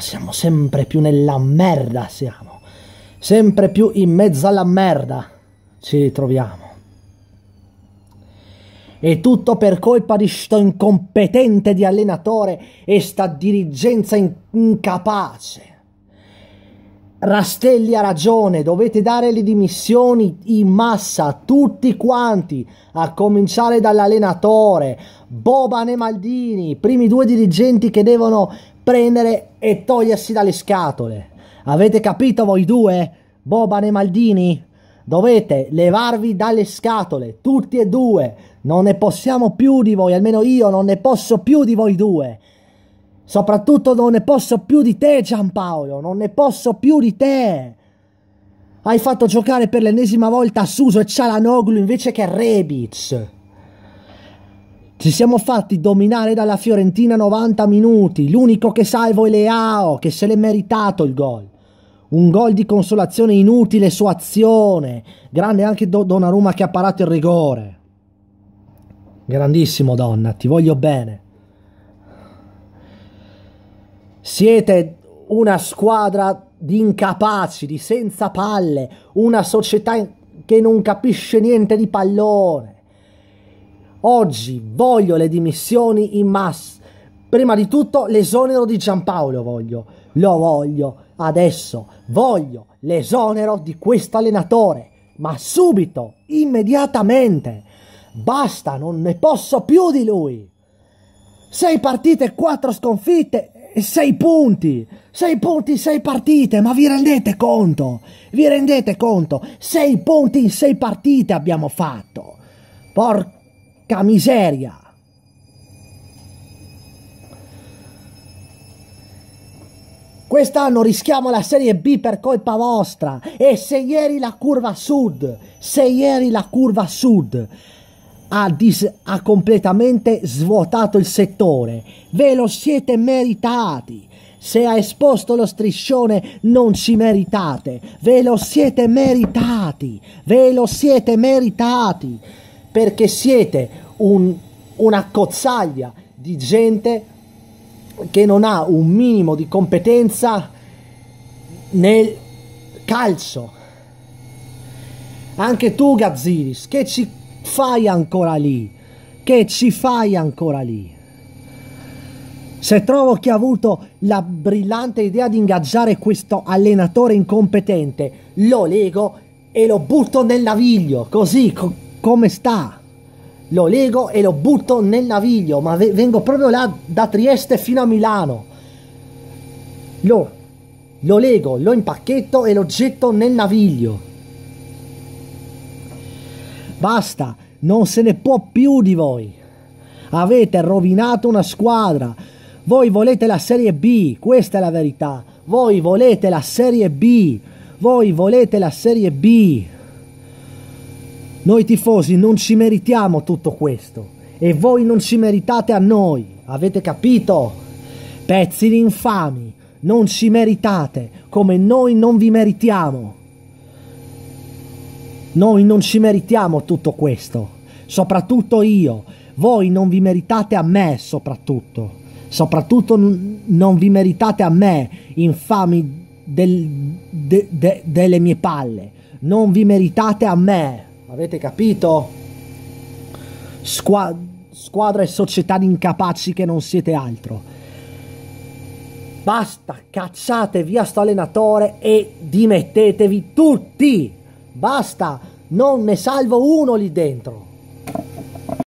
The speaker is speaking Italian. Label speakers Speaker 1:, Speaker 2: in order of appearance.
Speaker 1: siamo sempre più nella merda, siamo sempre più in mezzo alla merda, ci ritroviamo. E tutto per colpa di sto incompetente di allenatore e sta dirigenza in incapace. Rastelli ha ragione, dovete dare le dimissioni in massa, a tutti quanti, a cominciare dall'allenatore, Boban e Maldini, primi due dirigenti che devono prendere e togliersi dalle scatole. Avete capito voi due? Boban e Maldini? Dovete levarvi dalle scatole, tutti e due. Non ne possiamo più di voi, almeno io non ne posso più di voi due. Soprattutto non ne posso più di te, Giampaolo, non ne posso più di te. Hai fatto giocare per l'ennesima volta Suso e Cialanoglu invece che Rebic. Ci siamo fatti dominare dalla Fiorentina 90 minuti, l'unico che salvo è Leao, che se l'è meritato il gol. Un gol di consolazione inutile su azione, grande anche Do- Donnarumma che ha parato il rigore. Grandissimo donna, ti voglio bene. Siete una squadra di incapaci, di senza palle, una società che non capisce niente di pallone. Oggi voglio le dimissioni in massa. Prima di tutto l'esonero di Giampaolo voglio. Lo voglio adesso. Voglio l'esonero di questo allenatore. Ma subito, immediatamente. Basta, non ne posso più di lui. Sei partite, quattro sconfitte e sei punti, sei punti, sei partite, ma vi rendete conto? Vi rendete conto? Sei punti in sei partite abbiamo fatto. Porca porca miseria! Quest'anno rischiamo la Serie B per colpa vostra e se ieri la curva sud, se ieri la curva sud ha, dis- ha completamente svuotato il settore, ve lo siete meritati. Se ha esposto lo striscione non ci meritate, ve lo siete meritati, ve lo siete meritati perché siete un, una cozzaglia di gente che non ha un minimo di competenza nel calcio. Anche tu Gazziris, che ci fai ancora lì? Che ci fai ancora lì? Se trovo chi ha avuto la brillante idea di ingaggiare questo allenatore incompetente, lo lego e lo butto nel naviglio, così come sta? Lo leggo e lo butto nel naviglio, ma vengo proprio là da Trieste fino a Milano. Lo, lo lego, lo impacchetto e lo getto nel naviglio. Basta, non se ne può più di voi. Avete rovinato una squadra. Voi volete la Serie B, questa è la verità. Voi volete la Serie B. Voi volete la Serie B. Noi tifosi non ci meritiamo tutto questo e voi non ci meritate a noi, avete capito? Pezzi di infami, non ci meritate come noi non vi meritiamo. Noi non ci meritiamo tutto questo, soprattutto io, voi non vi meritate a me soprattutto, soprattutto non vi meritate a me, infami del, de, de, delle mie palle, non vi meritate a me. Avete capito? Squa squadra e società di incapaci che non siete altro. Basta, cacciate via sto allenatore e dimettetevi tutti. Basta, non ne salvo uno lì dentro.